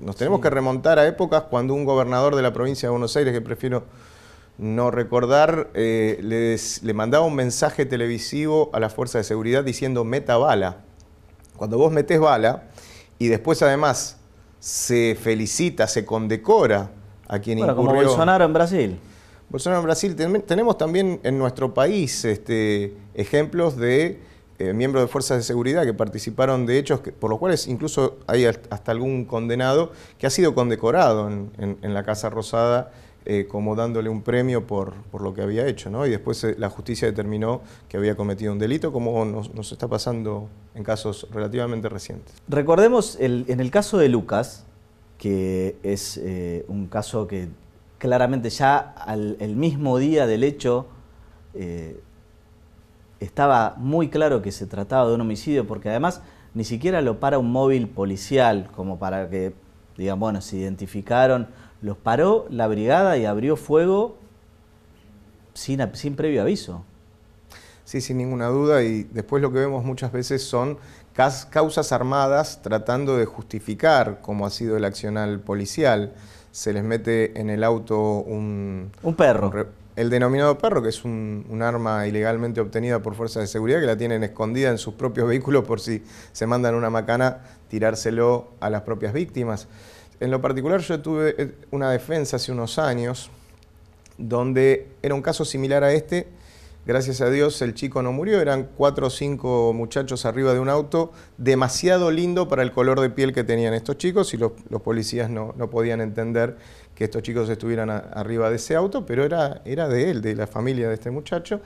Nos tenemos que remontar a épocas cuando un gobernador de la provincia de Buenos Aires, que prefiero no recordar, eh, le mandaba un mensaje televisivo a la Fuerza de Seguridad diciendo meta bala. Cuando vos metés bala y después además se felicita, se condecora a quien bueno, como Bolsonaro en Brasil. Bolsonaro en Brasil. tenemos también en nuestro país este, ejemplos de eh, miembros de fuerzas de seguridad que participaron de hechos por los cuales incluso hay hasta algún condenado que ha sido condecorado en, la Casa Rosada eh, como dándole un premio por, lo que había hecho, ¿no? Y después eh, la justicia determinó que había cometido un delito, como nos, está pasando en casos relativamente recientes. Recordemos, en el caso de Lucas, que es un caso que claramente ya al, el mismo día del hecho estaba muy claro que se trataba de un homicidio porque además ni siquiera lo para un móvil policial como para que digamos, bueno, se identificaron, los paró la brigada y abrió fuego sin, sin previo aviso. Sí, sin ninguna duda y después lo que vemos muchas veces son causas armadas tratando de justificar como ha sido el accional policial. Se les mete en el auto un... Un perro el denominado perro, que es un, arma ilegalmente obtenida por fuerzas de seguridad que la tienen escondida en sus propios vehículos por si se mandan una macana, tirárselo a las propias víctimas. En lo particular yo tuve eh, una defensa hace unos años donde era un caso similar a este, Gracias a Dios el chico no murió, eran cuatro o cinco muchachos arriba de un auto, demasiado lindo para el color de piel que tenían estos chicos y los, policías no, podían entender que estos chicos estuvieran arriba de ese auto, pero era, era de él, de la familia de este muchacho.